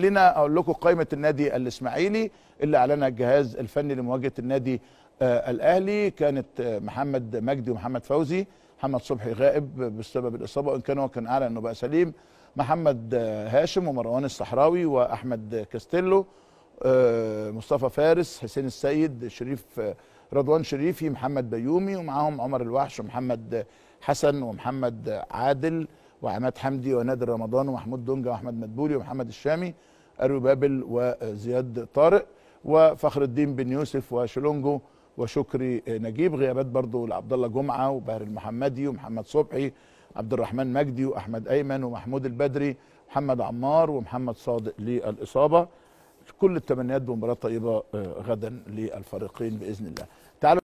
خلينا اقول لكم قائمه النادي الاسماعيلي اللي اعلنها الجهاز الفني لمواجهه النادي آه الاهلي كانت آه، محمد مجدي ومحمد فوزي محمد صبحي غائب بسبب الاصابه وان كان هو كان اعلن انه بقى سليم محمد آه، هاشم ومروان الصحراوي واحمد كاستيلو آه، مصطفى فارس حسين السيد شريف رضوان شريفي محمد بيومي ومعاهم عمر الوحش ومحمد حسن ومحمد عادل وعماد حمدي ونادر رمضان ومحمود دونجا واحمد مدبولي ومحمد الشامي اريو بابل وزياد طارق وفخر الدين بن يوسف وشلونجو وشكري نجيب غيابات برضو لعبد الله جمعه وبهر المحمدي ومحمد صبحي عبد الرحمن مجدي واحمد ايمن ومحمود البدري محمد عمار ومحمد صادق للاصابه كل التمنيات بمباراه طيبه آه، غدا للفريقين باذن الله